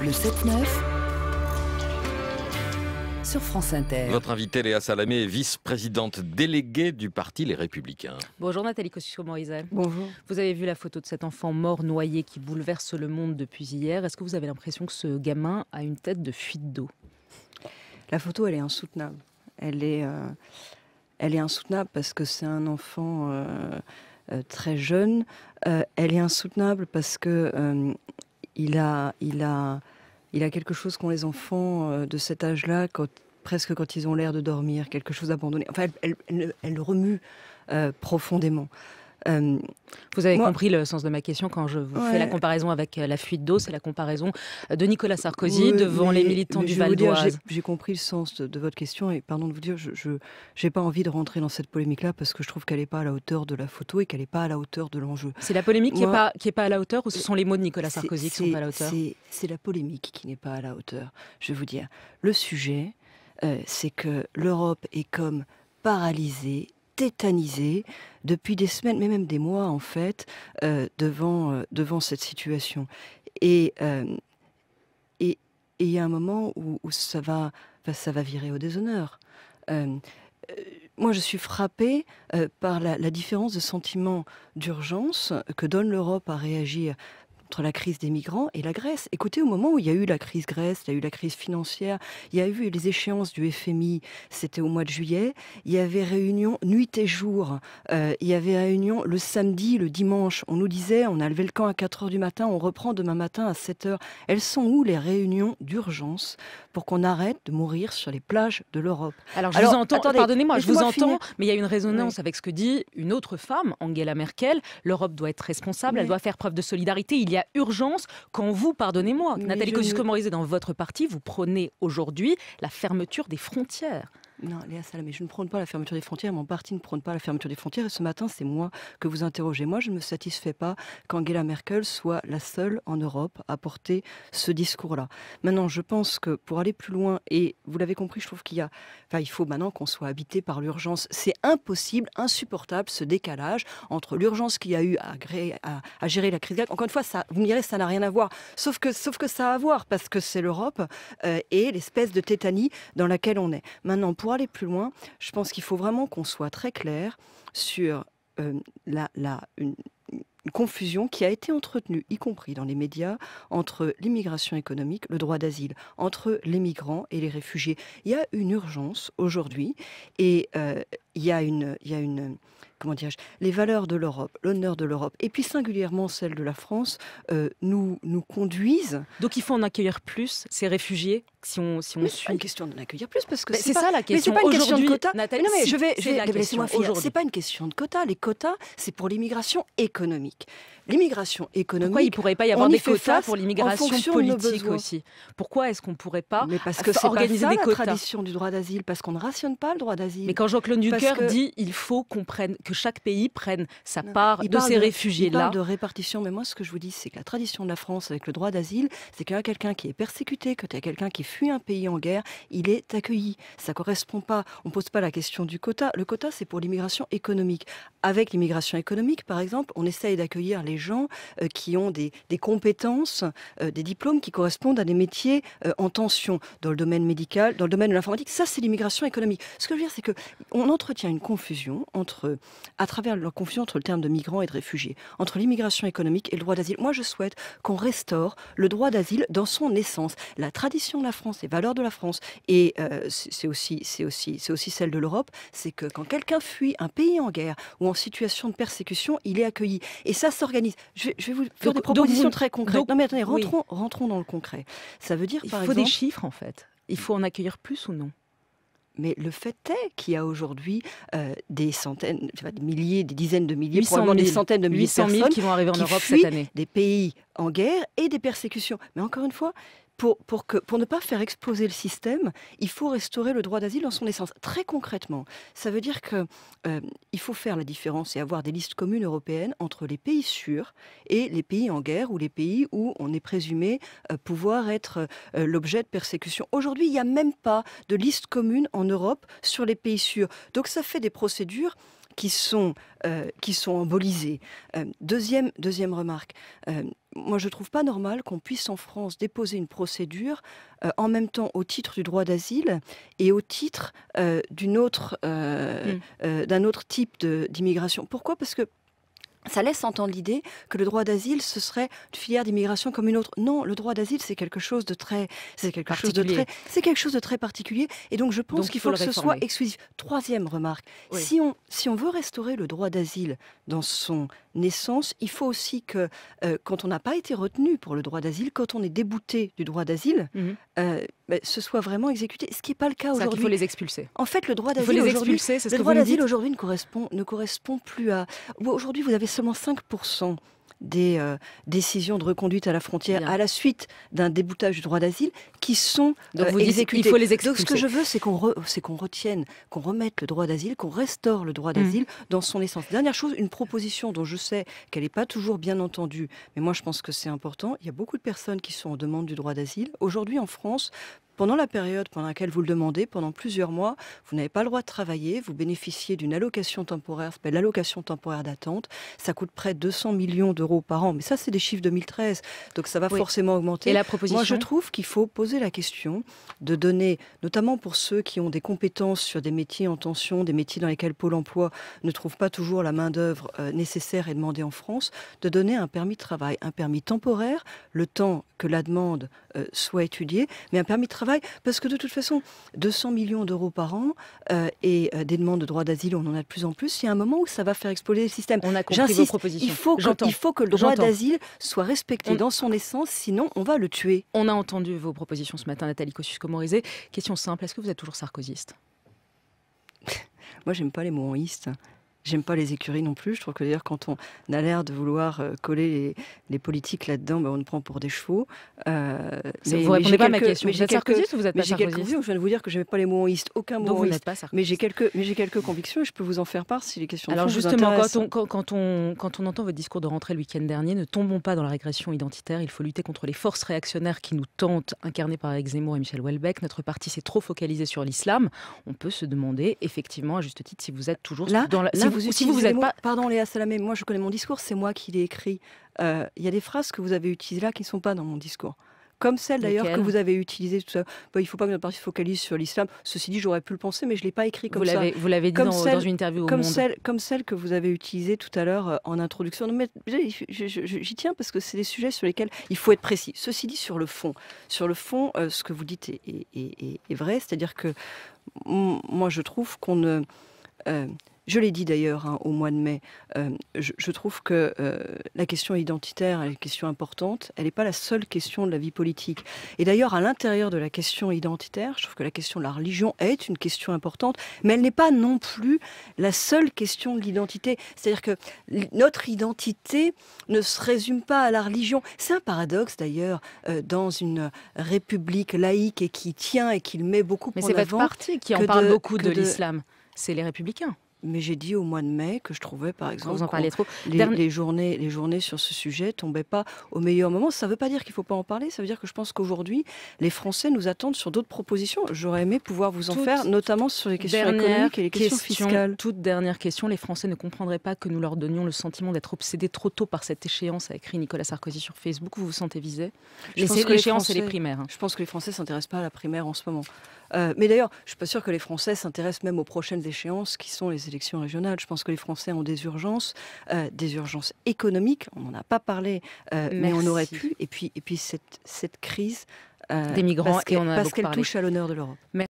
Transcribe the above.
Le 7-9 sur France Inter. Votre invitée Léa Salamé vice-présidente déléguée du parti Les Républicains. Bonjour Nathalie kosciusko morizel Bonjour. Vous avez vu la photo de cet enfant mort noyé qui bouleverse le monde depuis hier. Est-ce que vous avez l'impression que ce gamin a une tête de fuite d'eau La photo, elle est insoutenable. Elle est, euh, elle est insoutenable parce que c'est un enfant euh, euh, très jeune. elle est insoutenable parce que il a, quelque chose qu'ont les enfants euh, de cet âge-là, presque quand ils ont l'air de dormir, quelque chose d'abandonné. Enfin, elle, elle, remue euh, profondément. Euh, vous avez compris le sens de ma question quand je vous fais la comparaison avec euh, la fuite d'eau, c'est la comparaison de Nicolas Sarkozy devant les militants du Val d'Oise. J'ai compris le sens de, votre question et pardon de vous dire, je n'ai pas envie de rentrer dans cette polémique-là parce que je trouve qu'elle n'est pas à la hauteur de la photo et qu'elle n'est pas à la hauteur de l'enjeu. C'est la polémique qui n'est pas, qui pas à la hauteur ou ce sont les mots de Nicolas Sarkozy qui sont pas à la hauteur C'est la polémique qui n'est pas à la hauteur, je vais vous dire. Le sujet, euh, c'est que l'Europe est comme paralysée, tétanisé depuis des semaines, mais même des mois en fait, euh, devant, euh, devant cette situation. Et il euh, et, il y a un moment où, ça, va, ça va virer au déshonneur. moi, je suis frappée par la, la différence de sentiment d'urgence que donne l'Europe à réagir entre la crise des migrants et la Grèce. Écoutez, au moment où il y a eu la crise Grèce, il y a eu la crise financière, il y a eu les échéances du FMI, c'était au mois de juillet, il y avait réunion nuit et jour, euh, il y avait réunion le samedi, le dimanche, on nous disait, on a levé le camp à 4 h du matin, on reprend demain matin à 7 h Elles sont où les réunions d'urgence pour qu'on arrête de mourir sur les plages de l'Europe Alors je vous entends, pardonnez-moi, je vous entends, mais il y a une résonance avec ce que dit une autre femme, Angela Merkel, l'Europe doit être responsable, elle doit faire preuve de solidarité, il y a urgence quand vous, pardonnez-moi, Nathalie kosciusko dans votre parti, vous prenez aujourd'hui la fermeture des frontières. Non, Léa Salamé, je ne prône pas la fermeture des frontières, mon parti ne prône pas la fermeture des frontières, et ce matin, c'est moi que vous interrogez. Moi, je ne me satisfais pas qu'Angela Merkel soit la seule en Europe à porter ce discours-là. Maintenant, je pense que pour aller plus loin, et vous l'avez compris, je trouve qu'il y a, enfin, il faut maintenant qu'on soit habité par l'urgence. C'est impossible, insupportable, ce décalage entre l'urgence qu'il y a eu à, à... gérer la crise grecque. Encore une fois, ça, vous me direz, ça n'a rien à voir. Sauf que, sauf que ça a à voir, parce que c'est l'Europe euh, et l'espèce de tétanie dans laquelle on est. Maintenant, pour pour aller plus loin, je pense qu'il faut vraiment qu'on soit très clair sur euh, la, la, une, confusion qui a été entretenue, y compris dans les médias, entre l'immigration économique, le droit d'asile, entre les migrants et les réfugiés. Il y a une urgence aujourd'hui et euh, il y a une, il y a une comment dirais-je, les valeurs de l'Europe, l'honneur de l'Europe, et puis singulièrement celle de la France, euh, nous, nous conduisent. Donc il faut en accueillir plus, ces réfugiés, si on, si on suit. C'est une question d'en accueillir plus, parce que c'est ça la question. Mais c'est pas une question de quotas. Nathalie, non, mais je vais, C'est pas une question de quotas. Les quotas, c'est pour l'immigration économique. L'immigration économique. Pourquoi il pourrait pas y avoir des quotas pour l'immigration politique aussi Pourquoi est-ce qu'on pourrait pas mais parce que organiser pas la tradition du droit d'asile, parce qu'on ne rationne pas le droit d'asile. Mais quand Jean-Claude le dit il faut qu'on prenne, que chaque pays prenne sa part de ces réfugiés-là. de répartition, mais moi ce que je vous dis, c'est que la tradition de la France avec le droit d'asile, c'est qu'il y a quelqu'un qui est persécuté, que tu as quelqu'un qui fuit un pays en guerre, il est accueilli. Ça correspond pas, on pose pas la question du quota. Le quota, c'est pour l'immigration économique. Avec l'immigration économique, par exemple, on essaye d'accueillir les gens euh, qui ont des, compétences, euh, des diplômes qui correspondent à des métiers euh, en tension dans le domaine médical, dans le domaine de l'informatique. Ça, c'est l'immigration économique. Ce que je veux dire, c'est que on entre il une confusion entre, à travers leur confusion entre le terme de migrant et de réfugié, entre l'immigration économique et le droit d'asile. Moi, je souhaite qu'on restaure le droit d'asile dans son essence. La tradition de la France, les valeurs de la France, et euh, c'est aussi, c'est aussi, c'est aussi celle de l'Europe, c'est que quand quelqu'un fuit un pays en guerre ou en situation de persécution, il est accueilli. Et ça s'organise. Je, vais vous faire des propositions très concrètes. non, mais attendez, rentrons, dans le concret. Ça veut dire, par exemple, faut des chiffres en fait. Il faut en accueillir plus ou non mais le fait est qu'il y a aujourd'hui euh, des centaines, des milliers, des dizaines de milliers, probablement des centaines de milliers de personnes qui vont arriver en Europe cette année. Des pays en guerre et des persécutions. Mais encore une fois, pour, que, pour ne pas faire exploser le système, il faut restaurer le droit d'asile dans son essence. Très concrètement, ça veut dire qu'il euh, faut faire la différence et avoir des listes communes européennes entre les pays sûrs et les pays en guerre ou les pays où on est présumé euh, pouvoir être euh, l'objet de persécution. Aujourd'hui, il n'y a même pas de liste commune en Europe sur les pays sûrs. Donc ça fait des procédures qui sont, embolisées. qui sont deuxième, deuxième remarque, moi, je ne trouve pas normal qu'on puisse en France déposer une procédure euh, en même temps au titre du droit d'asile et au titre euh, autre, euh, mmh. d'un autre type d'immigration. Pourquoi Parce que ça laisse entendre l'idée que le droit d'asile ce serait une filière d'immigration comme une autre. Non, le droit d'asile c'est quelque chose de très, c'est quelque chose de très, c'est quelque chose de très particulier. Et donc je pense qu'il faut, que ce soit exclusif. Troisième remarque, si on si on veut restaurer le droit d'asile dans son naissance, il faut aussi que euh, quand on n'a pas été retenu pour le droit d'asile, quand on est débouté du droit d'asile, mhm. euh, ce bah, soit vraiment exécuté. ce qui n'est pas le cas aujourd'hui. Il faut les expulser. En fait, le droit d'asile aujourd'hui, aujourd'hui ne correspond, ne correspond plus à. Aujourd'hui, vous avez seulement 5 des euh, décisions de reconduite à la frontière à la suite d'un déboutage du droit d'asile qui sont Donc euh, vous Il faut les exécuter Donc ce que je veux, c'est qu'on qu'on retienne, qu'on remette le droit d'asile, qu'on restaure le droit mm. d'asile dans son essence. Dernière chose, une proposition dont je sais qu'elle n'est pas toujours bien entendue, mais moi je pense que c'est important. Il y a beaucoup de personnes qui sont en demande du droit d'asile. Aujourd'hui en France, pendant la période pendant laquelle vous le demandez, pendant plusieurs mois, vous n'avez pas le droit de travailler, vous bénéficiez d'une allocation temporaire, s'appelle l'allocation temporaire d'attente. Ça coûte près de 200 millions d'euros par an, mais ça c'est des chiffres 2013, donc ça va forcément augmenter. Et la proposition Moi je trouve qu'il faut poser la question de donner, notamment pour ceux qui ont des compétences sur des métiers en tension, des métiers dans lesquels Pôle Emploi ne trouve pas toujours la main d'œuvre euh, nécessaire et demandée en France, de donner un permis de travail, un permis temporaire, le temps que la demande euh, soit étudiée, mais un permis de travail parce que de toute façon, 200 millions d'euros par an euh, et euh, des demandes de droit d'asile, on en a de plus en plus. Il y a un moment où ça va faire exploser le système. On a compris vos propositions. Il faut, que, il faut que le droit d'asile soit respecté dans son essence, sinon on va le tuer. On a entendu vos propositions ce matin, Nathalie Kosciusko-Morizet. Question simple, est-ce que vous êtes toujours sarkozyste Moi, j'aime pas les mots en J'aime pas les écuries non plus. Je trouve que d'ailleurs, quand on a l'air de vouloir euh, coller les, politiques là-dedans, bah, on nous prend pour des chevaux. Euh, vous répondez pas à ma question. Mais vous êtes quelques, ou vous pas Je viens de vous dire que je pas les moïstes, aucun moïste. Mais j'ai quelques, mais j'ai quelques convictions et je peux vous en faire part si les questions. Alors justement, quand, on, quand, on, quand on entend votre discours de rentrée le week-end dernier, ne tombons pas dans la régression identitaire. Il faut lutter contre les forces réactionnaires qui nous tentent, incarnées par Alex Zemmour et Michel Houellebecq. Notre parti s'est trop focalisé sur l'islam. On peut se demander effectivement, à juste titre, si vous êtes toujours là, dans la, vous, si vous, êtes pas... Pardon Léa Salamé, moi je connais mon discours, c'est moi qui l'ai écrit. Euh, il y a des phrases que vous avez utilisées là qui ne sont pas dans mon discours comme celle d'ailleurs que vous avez utilisée. Tout il ne faut pas que notre partie focalise sur l'islam. Ceci dit, j'aurais pu le penser, mais je ne l'ai pas écrit comme vous ça. Vous l'avez dit dans, une interview au comme Monde. Celle, comme celle que vous avez utilisée tout à l'heure euh, en introduction. j'y tiens parce que c'est des sujets sur lesquels il faut être précis. Ceci dit, sur le fond, sur le fond, euh, ce que vous dites est, vrai. C'est-à-dire que moi, je trouve qu'on ne... Je l'ai dit d'ailleurs hein, au mois de mai, euh, je, trouve que euh, la question identitaire est une question importante. Elle n'est pas la seule question de la vie politique. Et d'ailleurs, à l'intérieur de la question identitaire, je trouve que la question de la religion est une question importante, mais elle n'est pas non plus la seule question de l'identité. C'est-à-dire que notre identité ne se résume pas à la religion. C'est un paradoxe d'ailleurs euh, dans une république laïque et qui tient et qui le met beaucoup mais en avant. Mais c'est votre parti qui en parle beaucoup de l'islam. C'est les républicains mais j'ai dit au mois de mai que je trouvais, par exemple, que Les, journées, les journées sur ce sujet tombaient pas au meilleur moment. Ça ne veut pas dire qu'il ne faut pas en parler. Ça veut dire que je pense qu'aujourd'hui, les Français nous attendent sur d'autres propositions. J'aurais aimé pouvoir vous en faire, notamment sur les questions économiques et les questions fiscales. Toute dernière question. Les Français ne comprendraient pas que nous leur donnions le sentiment d'être obsédés trop tôt par cette échéance, a écrit Nicolas Sarkozy sur Facebook. Vous vous sentez visé L'échéance, et les primaires. Je pense que les Français ne s'intéressent pas à la primaire en ce moment. Euh, mais d'ailleurs, je ne suis pas sûre que les Français s'intéressent même aux prochaines échéances qui sont les je pense que les Français ont des urgences, euh, des urgences économiques. On n'en a pas parlé, euh, mais on aurait pu. Et puis, et puis cette, cette crise. Euh, des migrants, parce qu'elle touche à l'honneur de l'Europe.